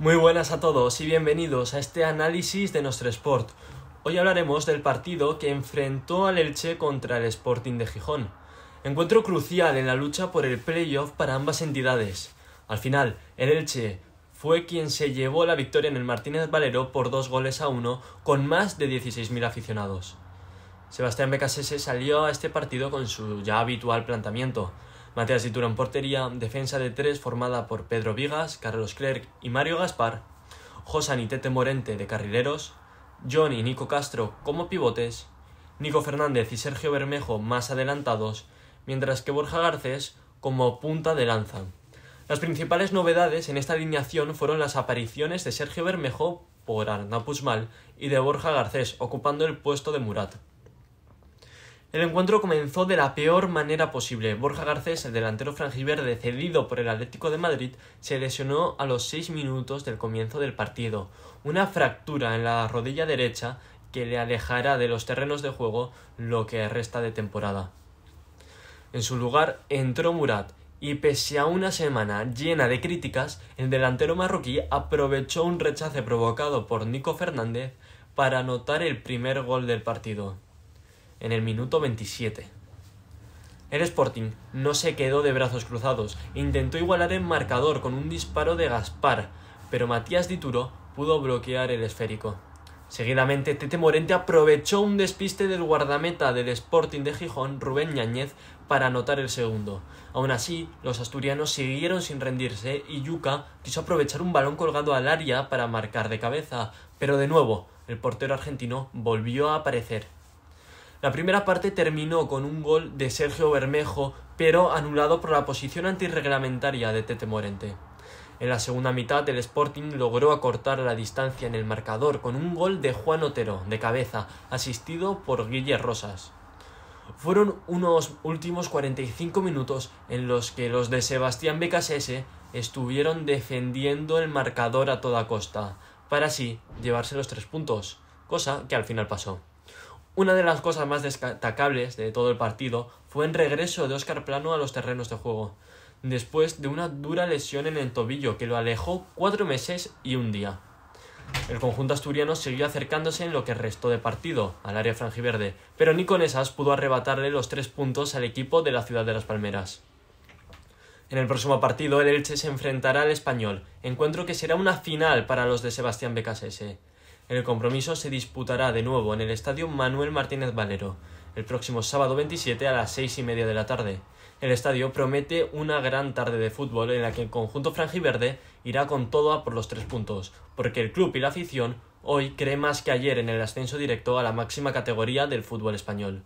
Muy buenas a todos y bienvenidos a este análisis de nuestro sport. Hoy hablaremos del partido que enfrentó al Elche contra el Sporting de Gijón. Encuentro crucial en la lucha por el playoff para ambas entidades. Al final, el Elche fue quien se llevó la victoria en el Martínez Valero por dos goles a uno con más de 16.000 aficionados. Sebastián Becasese salió a este partido con su ya habitual planteamiento, Matías y en portería, defensa de tres formada por Pedro Vigas, Carlos Clerc y Mario Gaspar, Josan y Tete Morente de carrileros, John y Nico Castro como pivotes, Nico Fernández y Sergio Bermejo más adelantados, mientras que Borja Garcés como punta de lanza. Las principales novedades en esta alineación fueron las apariciones de Sergio Bermejo por Arna Pusmal y de Borja Garcés ocupando el puesto de Murat. El encuentro comenzó de la peor manera posible. Borja Garcés, el delantero franjiverde cedido por el Atlético de Madrid, se lesionó a los seis minutos del comienzo del partido. Una fractura en la rodilla derecha que le alejará de los terrenos de juego lo que resta de temporada. En su lugar entró Murat, y pese a una semana llena de críticas, el delantero marroquí aprovechó un rechace provocado por Nico Fernández para anotar el primer gol del partido en el minuto 27. El Sporting no se quedó de brazos cruzados, intentó igualar el marcador con un disparo de Gaspar, pero Matías Dituro pudo bloquear el esférico. Seguidamente, Tete Morente aprovechó un despiste del guardameta del Sporting de Gijón, Rubén Ñañez, para anotar el segundo. Aún así, los asturianos siguieron sin rendirse y Yuca quiso aprovechar un balón colgado al área para marcar de cabeza, pero de nuevo, el portero argentino volvió a aparecer. La primera parte terminó con un gol de Sergio Bermejo, pero anulado por la posición antirreglamentaria de Tete Morente. En la segunda mitad, el Sporting logró acortar la distancia en el marcador con un gol de Juan Otero, de cabeza, asistido por Guille Rosas. Fueron unos últimos 45 minutos en los que los de Sebastián Becasese estuvieron defendiendo el marcador a toda costa, para así llevarse los tres puntos, cosa que al final pasó. Una de las cosas más destacables de todo el partido fue el regreso de Óscar Plano a los terrenos de juego, después de una dura lesión en el tobillo que lo alejó cuatro meses y un día. El conjunto asturiano siguió acercándose en lo que restó de partido al área franjiverde, pero ni con esas pudo arrebatarle los tres puntos al equipo de la ciudad de Las Palmeras. En el próximo partido, el Elche se enfrentará al Español, encuentro que será una final para los de Sebastián Becasese. El compromiso se disputará de nuevo en el Estadio Manuel Martínez Valero, el próximo sábado 27 a las seis y media de la tarde. El estadio promete una gran tarde de fútbol en la que el conjunto franjiverde irá con todo a por los tres puntos, porque el club y la afición hoy creen más que ayer en el ascenso directo a la máxima categoría del fútbol español.